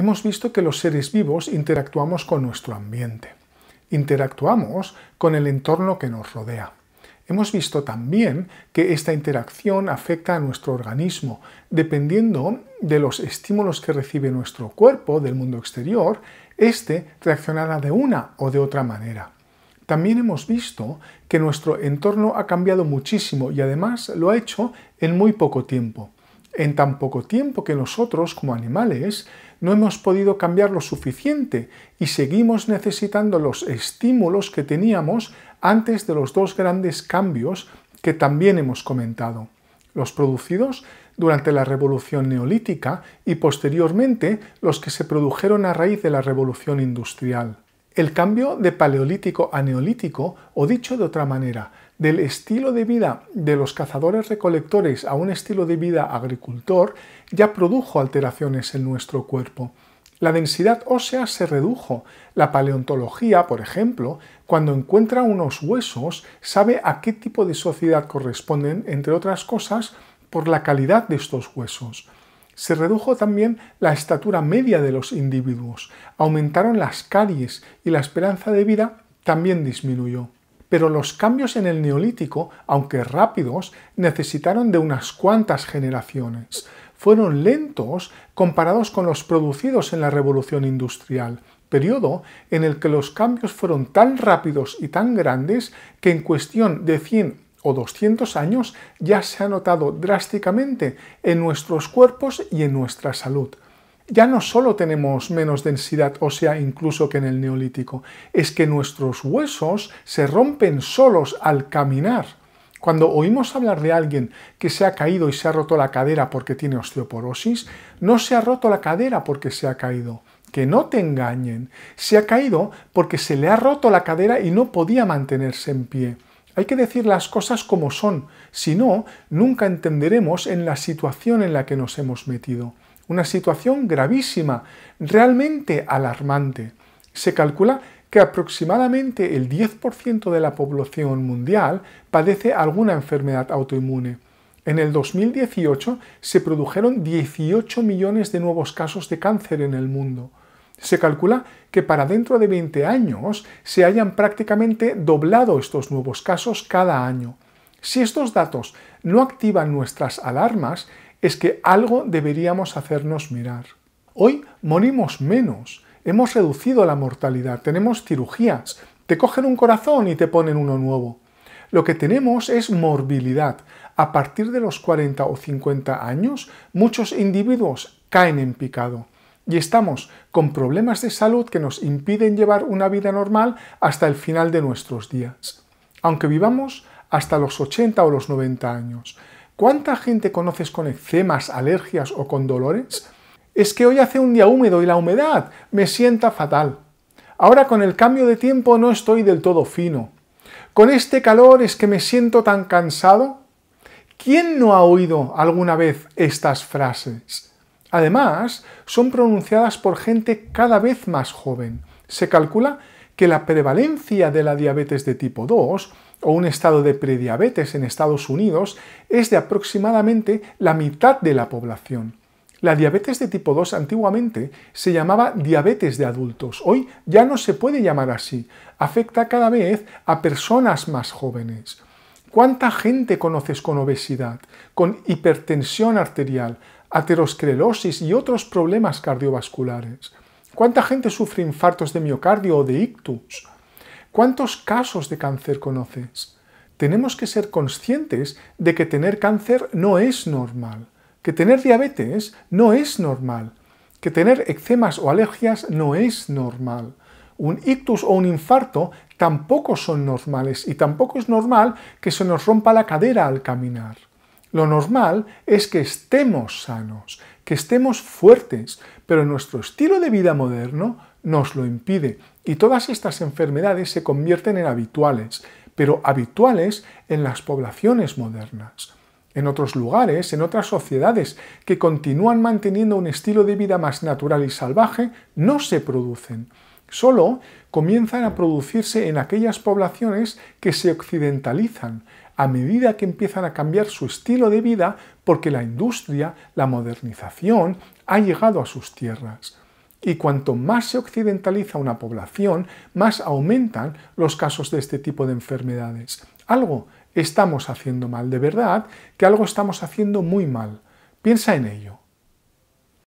hemos visto que los seres vivos interactuamos con nuestro ambiente, interactuamos con el entorno que nos rodea. Hemos visto también que esta interacción afecta a nuestro organismo, dependiendo de los estímulos que recibe nuestro cuerpo del mundo exterior, éste reaccionará de una o de otra manera. También hemos visto que nuestro entorno ha cambiado muchísimo y además lo ha hecho en muy poco tiempo. En tan poco tiempo que nosotros, como animales, no hemos podido cambiar lo suficiente y seguimos necesitando los estímulos que teníamos antes de los dos grandes cambios que también hemos comentado, los producidos durante la Revolución Neolítica y posteriormente los que se produjeron a raíz de la Revolución Industrial. El cambio de Paleolítico a Neolítico, o dicho de otra manera, del estilo de vida de los cazadores recolectores a un estilo de vida agricultor ya produjo alteraciones en nuestro cuerpo. La densidad ósea se redujo. La paleontología, por ejemplo, cuando encuentra unos huesos, sabe a qué tipo de sociedad corresponden, entre otras cosas, por la calidad de estos huesos. Se redujo también la estatura media de los individuos, aumentaron las caries y la esperanza de vida también disminuyó pero los cambios en el neolítico, aunque rápidos, necesitaron de unas cuantas generaciones. Fueron lentos comparados con los producidos en la Revolución Industrial, periodo en el que los cambios fueron tan rápidos y tan grandes que en cuestión de 100 o 200 años ya se ha notado drásticamente en nuestros cuerpos y en nuestra salud ya no solo tenemos menos densidad ósea incluso que en el neolítico, es que nuestros huesos se rompen solos al caminar. Cuando oímos hablar de alguien que se ha caído y se ha roto la cadera porque tiene osteoporosis, no se ha roto la cadera porque se ha caído. Que no te engañen. Se ha caído porque se le ha roto la cadera y no podía mantenerse en pie. Hay que decir las cosas como son, si no, nunca entenderemos en la situación en la que nos hemos metido una situación gravísima, realmente alarmante. Se calcula que aproximadamente el 10% de la población mundial padece alguna enfermedad autoinmune. En el 2018 se produjeron 18 millones de nuevos casos de cáncer en el mundo. Se calcula que para dentro de 20 años se hayan prácticamente doblado estos nuevos casos cada año. Si estos datos no activan nuestras alarmas, es que algo deberíamos hacernos mirar. Hoy morimos menos, hemos reducido la mortalidad, tenemos cirugías, te cogen un corazón y te ponen uno nuevo. Lo que tenemos es morbilidad. A partir de los 40 o 50 años, muchos individuos caen en picado y estamos con problemas de salud que nos impiden llevar una vida normal hasta el final de nuestros días, aunque vivamos hasta los 80 o los 90 años. ¿Cuánta gente conoces con eczemas, alergias o con dolores? Es que hoy hace un día húmedo y la humedad me sienta fatal. Ahora con el cambio de tiempo no estoy del todo fino. Con este calor es que me siento tan cansado. ¿Quién no ha oído alguna vez estas frases? Además, son pronunciadas por gente cada vez más joven. Se calcula que la prevalencia de la diabetes de tipo 2 o un estado de prediabetes en Estados Unidos es de aproximadamente la mitad de la población. La diabetes de tipo 2 antiguamente se llamaba diabetes de adultos, hoy ya no se puede llamar así, afecta cada vez a personas más jóvenes. ¿Cuánta gente conoces con obesidad, con hipertensión arterial, aterosclerosis y otros problemas cardiovasculares? ¿Cuánta gente sufre infartos de miocardio o de ictus? ¿Cuántos casos de cáncer conoces? Tenemos que ser conscientes de que tener cáncer no es normal, que tener diabetes no es normal, que tener eczemas o alergias no es normal. Un ictus o un infarto tampoco son normales y tampoco es normal que se nos rompa la cadera al caminar. Lo normal es que estemos sanos, que estemos fuertes, pero nuestro estilo de vida moderno nos lo impide y todas estas enfermedades se convierten en habituales, pero habituales en las poblaciones modernas. En otros lugares, en otras sociedades que continúan manteniendo un estilo de vida más natural y salvaje, no se producen. Solo comienzan a producirse en aquellas poblaciones que se occidentalizan, a medida que empiezan a cambiar su estilo de vida porque la industria, la modernización, ha llegado a sus tierras. Y cuanto más se occidentaliza una población, más aumentan los casos de este tipo de enfermedades. Algo estamos haciendo mal, de verdad, que algo estamos haciendo muy mal. Piensa en ello.